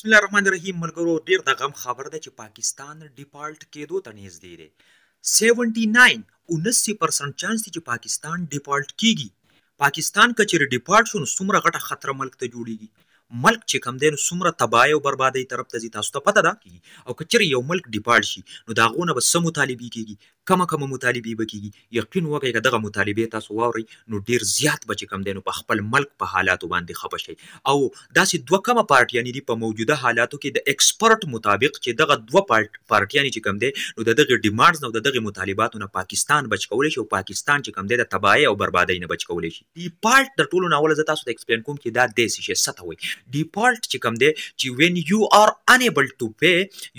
بسم الله الرحمن الرحیم ملګرو ډیر د غم خبر ده چې پاکستان ډیفالت کېدو ته نږدې دی 79 19% چانس دی چې پاکستان ډیفالت کیږي پاکستان کچې ډیفالت شون څومره غټه خطر ملک ته جوړیږي ملک چې کم دین څومره تباہي او بربادي طرف ته ځي تاسو ته پته ده او کچې یو ملک ډیفالت شي نو دا غونه به سمو طالبي کیږي کمه کمه مطالبه بکیږي یقین وکړئ که دغه مطالبه تاسو واوري نو ډیر زیات بچ کم دی نو په خپل ملک په حالاتو باندې خپه شي او داسې دوه کمه پارټیانې دي په موجوده حالاتو کې د ایکسپرټ مطابق چې دغه دوه پارټیانې چې کم دی نو د دغه ډیمانډز نو د دغه مطالباتو نه پاکستان بچ کولای شي او پاکستان چې کم دی د تباہي او بربادۍ نه بچ کولای شي دی پارت تر ټولو ناول زه تاسو ته ایکسپلین کوم چې دا د سې شي ستوي ډیفالت چې کوم دی چې وین یو ار انیبل ټو پی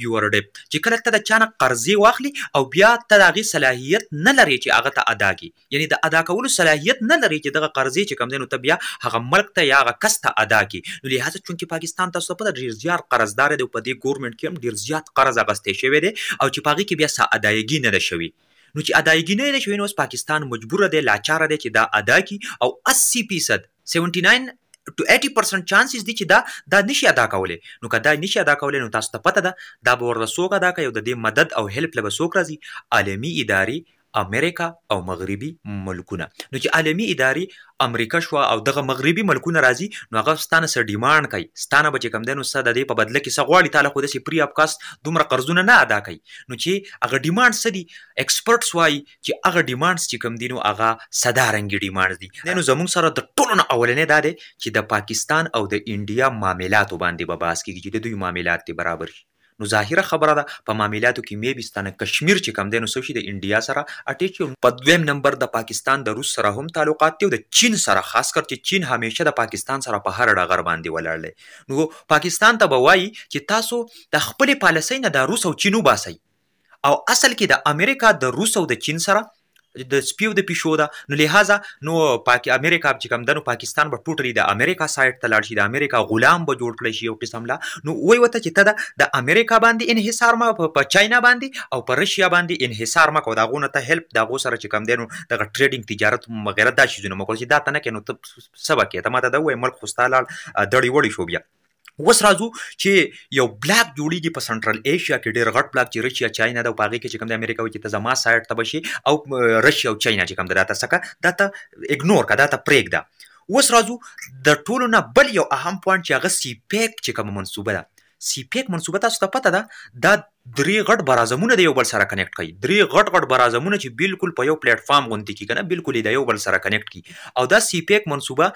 یور ډیپ چې کله ته دا چانه قرضې واخلي او بیا ته دا هغه صلاحیت نه لري چې هغه ته ادا کی یعنی د ادا کولو صلاحیت نه لري چې دغه قرضې چې کم دینو تبیا هغه ملک ته یا هغه کس ته ادا کی نو لہذا چې پاکستان تاسو په ډیر زیات قرضدار دی په دې ګورنمنت کې هم ډیر زیات قرض اغستې شوی دی او چې پاږي کې بیا سا ادایګي نه شوی نو چې ادایګي نه شوی نو پاکستان مجبور دی لاچار دی چې دا ادا کی او 80% 79 ټو 80% چانسز دي چې دا دا نشي ادا کولای نو کدا نشي ادا کولای نو تاسو ته پته ده دا به ورسوګه دا کوي د دې مدد او هلپ لپاره سوک راځي عالمی اداري امریکا او مغربي ملکونه نو چې عالمی ادارې امریکا شو او دغه مغربي ملکونه راځي نو هغه ستانه سره ډیماند کوي ستانه بچ کم دینو ساده دی په بدله کې سغواړي تعالی خو دسی پری اپکاست دومره قرضونه نه ادا کوي نو چې هغه ډیماند سدي ایکسپرټس وایي چې هغه ډیماندز چې کم دینو هغه ساده رنګي ډیماند دي نو زموږ سره د ټولو نه اولنې دا دی چې د پاکستان او د انډیا معاملاتو باندې به با باس کیږي چې د دوی معاملات برابر شي نو ظاهره خبره ده په معاملاتو کې مې بيستانه کشمیر چې کم دی نو سوشي د انډیا سره اټیچ په دویم نمبر د پاکستان د روس سره هم تعلقات دی او د چین سره خاص کر چې چین همیشه د پاکستان سره په هر ډګر باندې ولاړ دی نو پاکستان ته به وایي چې تاسو د خپل پالیسۍ نه د روس او چینو باسي او اصل کې د امریکا د روس او د چین سره د سپیو د پښو دا نو لہذا نو پاک امریکا چې کوم دنو پاکستان به ټوټلی د امریکا سایت ته لاړ شي د امریکا غلام به جوړ کړی شي یو قسم لا نو وای وته چې ته د امریکا باندې انحصار ما په چاینا باندې او په رشیا باندې انحصار ما کو دا غونه ته هلپ دا غو سره چې کوم دینو د ټریډینګ تجارت وغیرہ دا شي نو مکو چې دا تنه کې نو ته سبا کې ته ماته دا وای ملک خوستاله دړې وړې شو بیا وس راځو چې یو بلاک جوړیږي په سنټرل ایشیا کې ډیر غټ بلاک چې رشیا چاینا د پاګې کې چې کوم د امریکا وچې تزما سایت ته بشي او رشیا او چاینا چې کوم د راته سکه دا ته اګنور کا دا ته پریک دا وس راځو د ټولو نه بل یو اهم پوینټ چې هغه سی پیک e چې کوم منسوبه ده سی پیک e منسوبه تاسو ته پته ده دا درې غټ برازمونه د یو بل سره کنیکټ کوي درې غټ غټ برازمونه چې بالکل په یو پلیټ فارم غونډي کې کنه بالکل د یو بل سره کنیکټ کی او دا سی پیک e منصوبه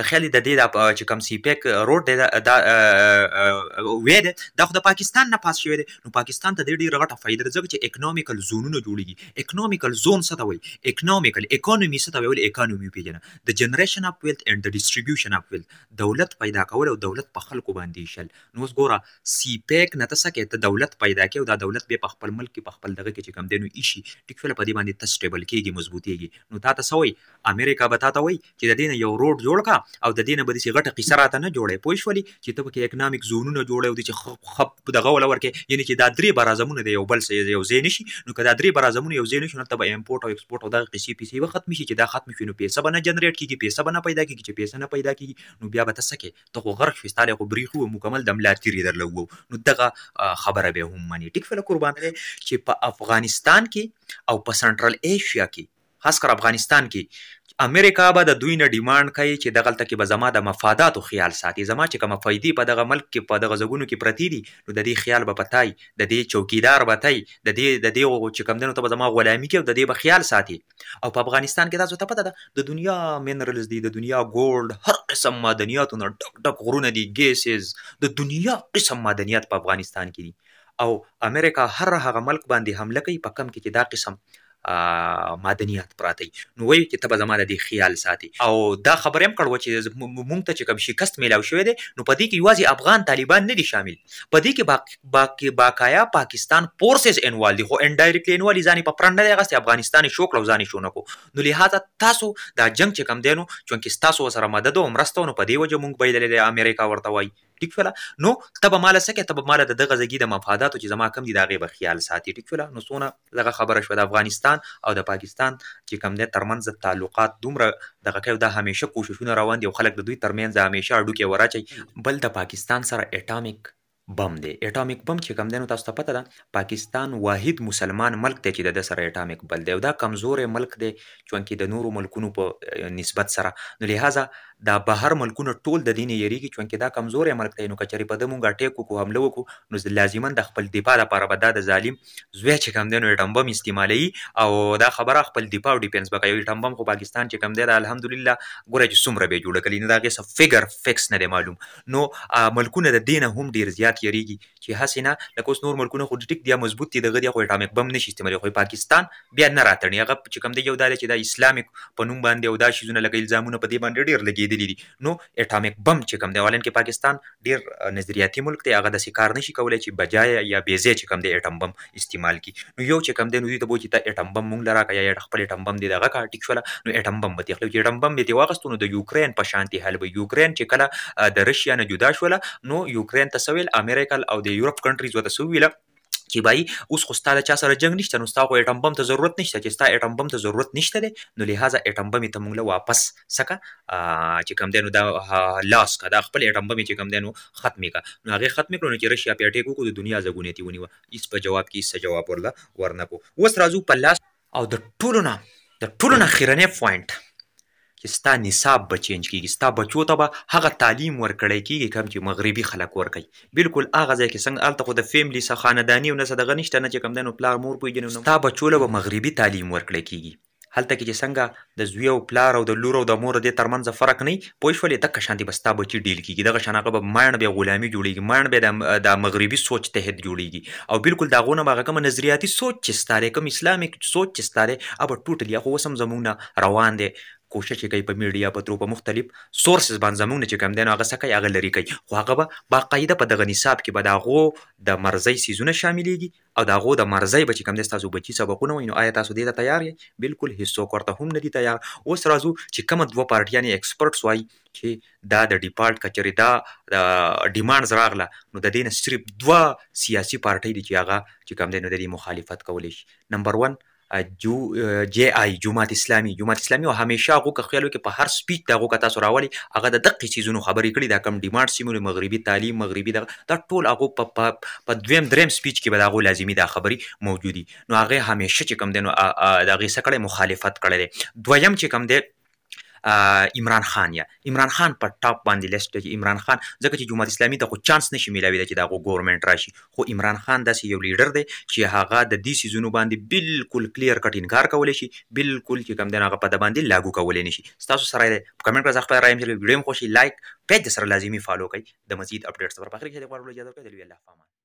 که خیال د دې چې کم سی پیک روډ دی دا وې ده دا خو د پاکستان نه پاس شوی دی نو پاکستان ته ډېر غټه فائدې ځکه چې اکونومیکل زونونه جوړیږي اکونومیکل زون څه ته وایي اکونومیکل اکانومي څه ته وایي اکانومي پیژنه د جنریشن اپ ویلث اند د ډیسټریبیوشن اپ ویلث دولت پیدا کول او دولت په خلکو باندې شل نو اوس ګوره سی پیک e نه تسکه ته دولت پیدا پیدا کوي او دا دولت به په خپل ملک په خپل دغه کې چې کم دینو ایشي ټیک فل په دې باندې تاسو سټیبل کیږي مضبوطیږي نو تاسو وای امریکا به تاسو وای چې د دین یو روډ جوړ کا او د دین به دې غټه قصه راته نه جوړې پوه شولې چې ته پکې اکونومیک زونونه جوړې او دې چې خپ دغه ول ورکه یعنی چې دا درې برازمونه دی یو بل سره یو ځای نشي نو کدا درې برازمونه یو ځای نشي نو ته به امپورټ او ایکسپورټ او دغه قصې پیسې به ختم شي چې دا ختم شي نو پیسې به نه جنریټ کیږي پیسې به نه پیدا کیږي چې پیسې نه پیدا کیږي نو بیا به تاسو کې ته غرق شې ستاره خو بریخو مکمل د ملاتړي درلو نو دغه خبره به هم هیومانټیک فل قربان دي چې په افغانستان کې او په سنټرل ایشیا کې خاص کر افغانستان کې امریکا به د دوی نه ډیماند کوي چې دغه تل کې به زما د مفاداتو خیال ساتي زما چې کوم فائدې په دغه ملک کې په دغه زګونو کې پرتی دي نو د دې خیال به پتاي د دې چوکیدار به تای د دې د دې چې کوم دنو ته به زما غلامي کې د دې به خیال ساتي او په افغانستان کې تاسو ته پته ده د دنیا منرالز دي د دنیا ګولډ هر قسم مدنیاتونه ډک ډک غرونه دي ګیسز د دنیا قسم مدنیات په افغانستان کې دي او امریکا هر هغه ملک باندې حمله کوي په کم کې چې دا قسم مدنیات پراتی نو وایي چې تبه زما د دې خیال ساتي او دا خبر هم کړو چې مونږ ته چې کوم شکست میلاو شوې ده نو پدې کې یوازې افغان طالبان نه دي شامل پدې کې باقی باقی باقایا پاکستان فورسز انوال دي خو انډایرکټلی انوال ځان په پرند نه غست افغانستان شوک لو ځان شونه کو نو لہذا تاسو دا جنگ چې کم دینو چونکه تاسو سره مدد او مرستونه پدې وجه مونږ بایدل د امریکا ورته وایي ټیک ویلا نو تب مال سکه تب مال د دغه زګي د مفادات چې زما کم دي دا غي به خیال ساتي ټیک ویلا نو سونه دغه خبره شو د افغانستان او د پاکستان چې کم دي ترمنځ تعلقات دومره دغه کوي دا همیشه کوششونه روان دي او خلک د دوی ترمنځ همیشه اډو کې وراچي بل د پاکستان سره اټامیک بم دی اټامیک بم چې کم دی نو تاسو ته پته ده پاکستان واحد مسلمان ملک دی چې د سره اټامیک بل دی او دا کمزور ملک دی چونکه د نورو ملکونو په نسبت سره نو لہذا دا بهر ملکونه ټول د دین یریږي چې دا کمزورې ملک دی نو کچری په دمو غټې کو کو حمله وکړو نو لازمان د خپل دفاع لپاره به دا د ظالم زوی چې کم دی نو ټمبم استعمالي او دا خبره خپل دفاع او ډیفنس به کوي ټمبم خو پاکستان چې کم دی الحمدلله ګوره چې څومره به جوړ کړي نه دا کې فګر فکس نه دی معلوم نو ملکونه د دین هم ډیر زیات یریږي چې حسینا لکه اوس نور ملکونه خو ټیک دی مضبوط دي دغه دی خو اټامیک بم نشي استعمالي خو پاکستان بیا نه راتړي هغه چې کم دی یو دال چې د اسلامیک په نوم باندې او دا شیزونه لکه الزامونه په دې باندې ډیر لګي لیدلې دي نو اټامیک بم چې کوم دی والن کې پاکستان ډیر نظریاتي ملک دی هغه د کار نشي کولای چې بجای یا بیزې چې کوم دی اټم بم استعمال کی نو یو چې کوم دی نو دوی ته بوچی ته اټم بم مونږ لرا کا یا خپل اټم بم دی دغه کا ټیک شول نو اټم بم به تخلو چې اټم بم دی واغستونو د یوکرين په شانتي حل به یوکرين چې کله د رشیا نه جدا شول نو یوکرين تسویل امریکا او د یورپ کنټریز وته سویله چې بای اوس خو ستاره چا سره جنگ نشته نو ستا خو اټم بم ته ضرورت نشته چې ستا اټم بم ته ضرورت نشته دی نو لہذا اټم بم ته موږ له واپس سکه چې کم دی نو دا لاس کا دا خپل اټم بم چې کم دی نو ختمې کا نو هغه ختمې کړو نو چې رشیا په اټیکو کو د دنیا زګونې تی ونیو هیڅ په جواب کې څه جواب ورله ورنکو اوس راځو په لاس او د ټولو نه د ټولو نه خیرنه پوینټ چې ستا نصاب به چینج کیږي ستا بچو ته به هغه تعلیم ورکړی کیږي کوم چې مغربي خلک ورکوي بالکل هغه ځای کې څنګه هلته خو د فیملی څخه خانداني او نه څه دغه نشته نه چې کوم دی نو پلار مور پوهېږي ستا بچو له به مغربي تعلیم ورکړی کیږي هلته کې چې څنګه د زوی او پلار او د لور او د مور د ترمنځ فرق نه پوه شولې دغه شان دي بستا بچی ډیل کیږي دغه شان هغه به ماین به غلامي جوړیږي ماین به د مغربي سوچ تحت جوړیږي او بالکل دا غونه هغه کوم نظریاتي سوچ چې ستاره کوم اسلامیک سوچ چې ستاره اب ټوټلی هغه وسم زمونږ روان دي کوشش کوي په میډیا پترو په مختلف سورسز باندې زمونږ چې کم دی نو هغه څه کوي هغه لري کوي خو هغه به باقاعده په دغه نصاب کې به د هغو د مرزۍ سیزونه شاملېږي او د هغو د مرزۍ به چې کم دی ستاسو بچي سبقونه وي نو آیا تاسو دې ته تیار یې بالکل هیڅوک ورته هم نه دي تیار اوس راځو چې کومه دوه پارټیانې اکسپرټس وایي چې دا د ډیپارټ کچري دا د ډیمانډز راغله نو د دې نه صرف دوه سیاسي پارټۍ دي چې هغه چې کم دی نو د دې مخالفت کولی شي نمبر 1 جو جی آی جماعت اسلامي جماعت اسلامي او هميشه هغه که خیالو کې په هر سپیچ دا هغه تاسو راولي هغه د دقیق چیزونو خبرې کړي دا کم ډیماند سیمو مغربي تعلیم مغربي دا ټول هغه په دویم دریم سپیچ کې به دا هغه لازمي دا خبرې موجودي نو هغه هميشه چې کم دنو دا غي سکړې مخالفت کړي دویم چې کم دی عمران خان یا عمران خان په ټاپ باندې لیست کې عمران خان ځکه چې جمهوریت اسلامي ته خو چانس نشي ملاوي چې دا غو ګورنمنت راشي خو عمران خان داسې یو لیډر دی چې هغه د دې سيزونو باندې بالکل کلیر کټ انکار کولای شي بالکل چې کم دین هغه په د باندې لاګو کولای نشي تاسو سره کمنټ کړئ خپل رائے مې ویډیو خوشي لایک پیج سره لازمی فالو کړئ د مزید اپډیټس لپاره په اخر کې د غواړو اجازه ورکړئ الله پامان